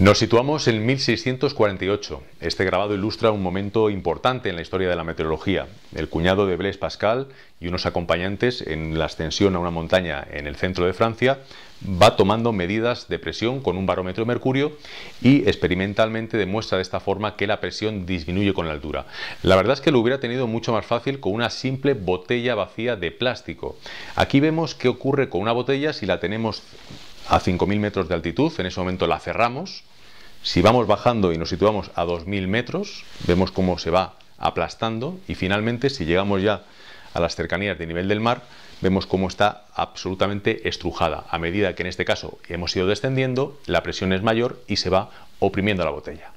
Nos situamos en 1648. Este grabado ilustra un momento importante en la historia de la meteorología. El cuñado de Blaise Pascal y unos acompañantes en la ascensión a una montaña en el centro de Francia va tomando medidas de presión con un barómetro de mercurio y experimentalmente demuestra de esta forma que la presión disminuye con la altura. La verdad es que lo hubiera tenido mucho más fácil con una simple botella vacía de plástico. Aquí vemos qué ocurre con una botella si la tenemos a 5.000 metros de altitud, en ese momento la cerramos. Si vamos bajando y nos situamos a 2.000 metros, vemos cómo se va aplastando y finalmente si llegamos ya a las cercanías de nivel del mar, vemos cómo está absolutamente estrujada. A medida que en este caso hemos ido descendiendo, la presión es mayor y se va oprimiendo la botella.